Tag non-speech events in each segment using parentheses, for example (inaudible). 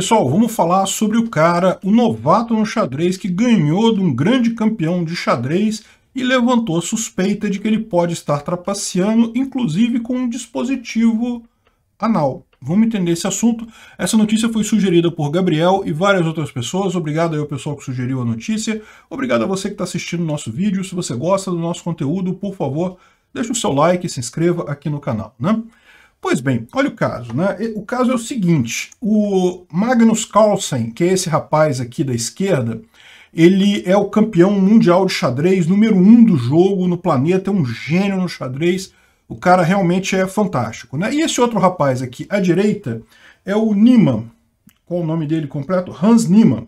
Pessoal, vamos falar sobre o cara, o novato no xadrez que ganhou de um grande campeão de xadrez e levantou a suspeita de que ele pode estar trapaceando, inclusive com um dispositivo anal. Vamos entender esse assunto. Essa notícia foi sugerida por Gabriel e várias outras pessoas. Obrigado aí ao pessoal que sugeriu a notícia. Obrigado a você que está assistindo o nosso vídeo. Se você gosta do nosso conteúdo, por favor, deixe o seu like e se inscreva aqui no canal. Né? Pois bem, olha o caso, né? O caso é o seguinte: o Magnus Carlsen, que é esse rapaz aqui da esquerda, ele é o campeão mundial de xadrez, número um do jogo no planeta, é um gênio no xadrez. O cara realmente é fantástico, né? E esse outro rapaz aqui à direita é o Nima Qual o nome dele completo? Hans Nima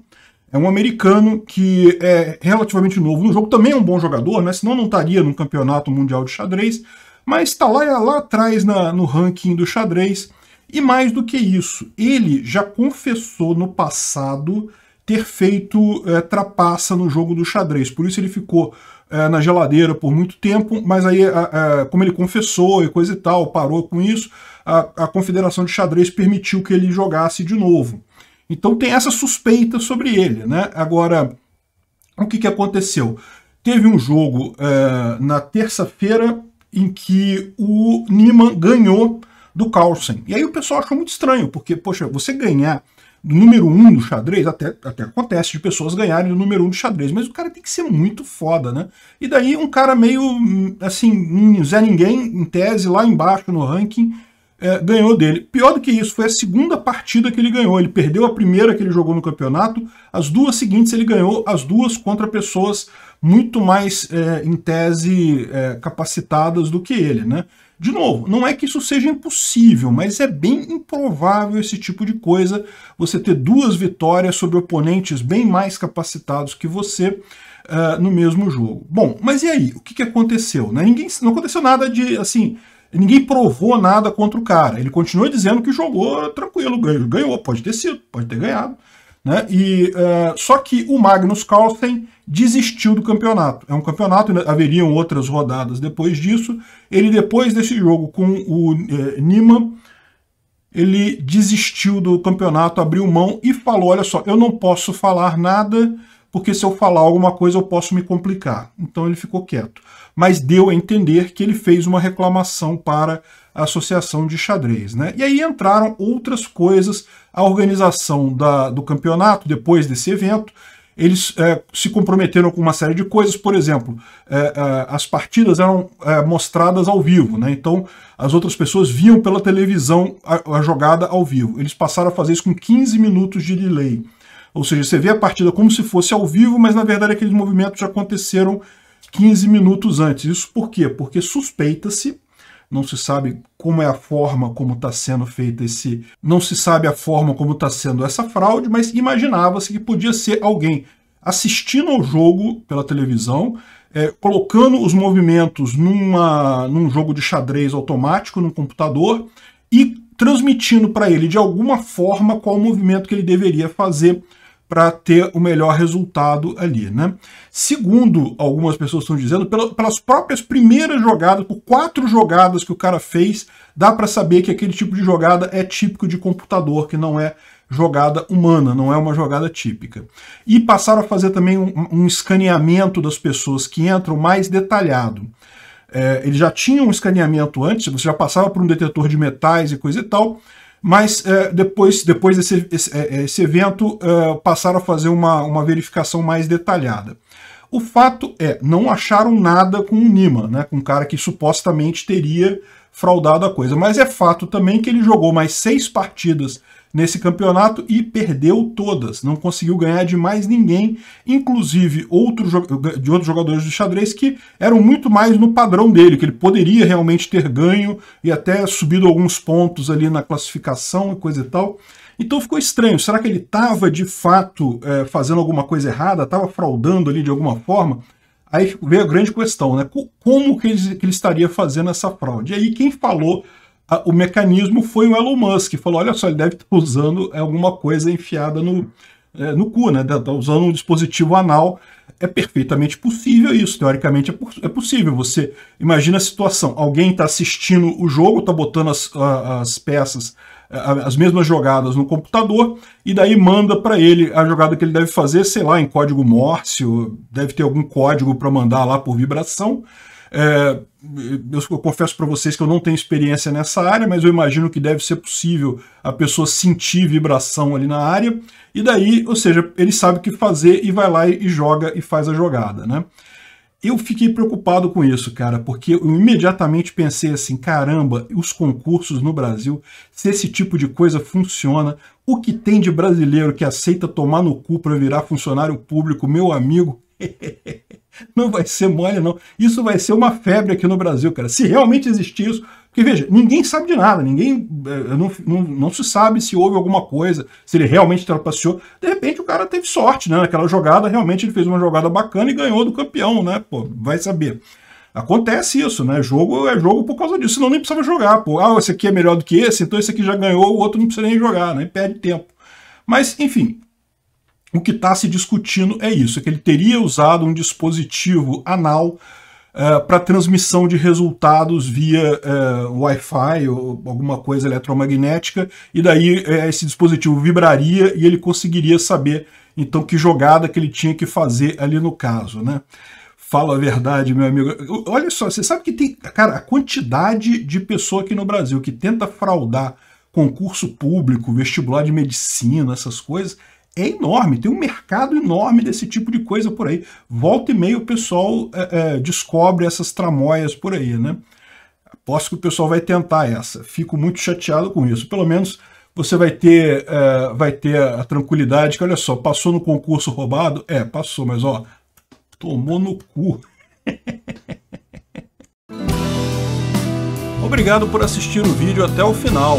É um americano que é relativamente novo no jogo, também é um bom jogador, né? Senão não estaria no campeonato mundial de xadrez mas está lá, é lá atrás na, no ranking do xadrez. E mais do que isso, ele já confessou no passado ter feito é, trapaça no jogo do xadrez. Por isso ele ficou é, na geladeira por muito tempo, mas aí, a, eh, a, como ele confessou e coisa e tal, parou com isso, a, a Confederação de Xadrez permitiu que ele jogasse de novo. Então tem essa suspeita sobre ele, né? Agora, o que, que aconteceu? Teve um jogo é, na terça-feira, em que o Niemann ganhou do Carlsen. E aí o pessoal achou muito estranho, porque, poxa, você ganhar do número 1 um do xadrez, até, até acontece de pessoas ganharem do número 1 um do xadrez, mas o cara tem que ser muito foda, né? E daí um cara meio, hum, assim, Zé Ninguém, em tese, lá embaixo no ranking, é, ganhou dele. Pior do que isso, foi a segunda partida que ele ganhou. Ele perdeu a primeira que ele jogou no campeonato, as duas seguintes ele ganhou, as duas contra pessoas muito mais, é, em tese, é, capacitadas do que ele, né? De novo, não é que isso seja impossível, mas é bem improvável esse tipo de coisa, você ter duas vitórias sobre oponentes bem mais capacitados que você uh, no mesmo jogo. Bom, mas e aí? O que, que aconteceu? Né? Ninguém, não aconteceu nada de, assim, Ninguém provou nada contra o cara. Ele continua dizendo que jogou tranquilo, ganhou, ganhou pode ter sido, pode ter ganhado. Né? E, uh, só que o Magnus Carlsen desistiu do campeonato. É um campeonato, né? haveriam outras rodadas depois disso. Ele, depois desse jogo com o é, Nima, ele desistiu do campeonato, abriu mão e falou: olha só, eu não posso falar nada porque se eu falar alguma coisa eu posso me complicar. Então ele ficou quieto. Mas deu a entender que ele fez uma reclamação para a Associação de Xadrez. Né? E aí entraram outras coisas. A organização da, do campeonato, depois desse evento, eles é, se comprometeram com uma série de coisas, por exemplo, é, é, as partidas eram é, mostradas ao vivo, né? então as outras pessoas viam pela televisão a, a, jogada ao vivo. Eles passaram a fazer isso com 15 minutos de delay. Ou seja, você vê a partida como se fosse ao vivo, mas na verdade aqueles movimentos já aconteceram 15 minutos antes. Isso por quê? Porque suspeita-se, não se sabe como é a forma como está sendo feita esse. Não se sabe a forma como está sendo essa fraude, mas imaginava-se que podia ser alguém assistindo ao jogo pela televisão, é, colocando os movimentos numa, num jogo de xadrez automático no computador e transmitindo para ele de alguma forma qual movimento que ele deveria fazer para ter o melhor resultado ali. Né? Segundo algumas pessoas estão dizendo, pelas próprias primeiras jogadas, por quatro jogadas que o cara fez, dá para saber que aquele tipo de jogada é típico de computador, que não é jogada humana, não é uma jogada típica. E passaram a fazer também um, um escaneamento das pessoas que entram mais detalhado. É, ele já tinha um escaneamento antes, você já passava por um detetor de metais e coisa e tal, mas é, depois, depois desse esse, é, é, esse evento é, passaram a fazer uma, uma verificação mais detalhada. O fato é, não acharam nada com o Nima, né, com o cara que supostamente teria fraudado a coisa. Mas é fato também que ele jogou mais seis partidas nesse campeonato e perdeu todas. Não conseguiu ganhar de mais ninguém, inclusive outro, de outros jogadores de xadrez que eram muito mais no padrão dele, que ele poderia realmente ter ganho e até subido alguns pontos ali na classificação e coisa e tal. Então ficou estranho. Será que ele estava de fato é, fazendo alguma coisa errada? Estava fraudando ali de alguma forma? Aí veio a grande questão, né? Como que ele, que ele estaria fazendo essa fraude? E aí quem falou a, o mecanismo foi o Elon Musk. Falou, olha só, ele deve estar usando é, alguma coisa enfiada no, é, no cu, né? Está usando um dispositivo anal. É perfeitamente possível isso, teoricamente é, é possível. Você imagina a situação, alguém está assistindo o jogo, está botando as, as peças as mesmas jogadas no computador e daí manda para ele a jogada que ele deve fazer, sei lá, em código Morse, deve ter algum código para mandar lá por vibração. É, eu confesso para vocês que eu não tenho experiência nessa área, mas eu imagino que deve ser possível a pessoa sentir vibração ali na área, e daí, ou seja, ele sabe o que fazer e vai lá e joga e faz a jogada, né? Eu fiquei preocupado com isso, cara, porque eu imediatamente pensei assim, caramba, os concursos no Brasil, se esse tipo de coisa funciona, o que tem de brasileiro que aceita tomar no cu para virar funcionário público, meu amigo? (laughs) Não vai ser mole, não. Isso vai ser uma febre aqui no Brasil, cara. Se realmente existir isso. Porque, veja, ninguém sabe de nada, ninguém. Eh, não, não, não se sabe se houve alguma coisa, se ele realmente trapaceou. De repente o cara teve sorte, né? Naquela jogada, realmente ele fez uma jogada bacana e ganhou do campeão, né? Pô, vai saber. Acontece isso, né? Jogo é jogo por causa disso, senão nem precisava jogar. Pô, ah, esse aqui é melhor do que esse, então esse aqui já ganhou, o outro não precisa nem jogar, né? Perde tempo. Mas, enfim, o que está se discutindo é isso, é que ele teria usado um dispositivo anal eh, para transmissão de resultados via eh, Wi-Fi ou alguma coisa eletromagnética, e daí eh, esse dispositivo vibraria e ele conseguiria saber então que jogada que ele tinha que fazer ali no caso, né? Fala a verdade, meu amigo. Olha só, você sabe que tem, cara, a quantidade de pessoa aqui no Brasil que tenta fraudar concurso público, vestibular de medicina, essas coisas, é enorme, tem um mercado enorme desse tipo de coisa por aí. Volta e meia o pessoal é, é, descobre essas tramóias por aí, né? Aposto que o pessoal vai tentar essa. Fico muito chateado com isso. Pelo menos você vai ter, é, vai ter a tranquilidade que, olha só, passou no concurso roubado? É, passou, mas ó, tomou no cu. (laughs) Obrigado por assistir o vídeo até o final.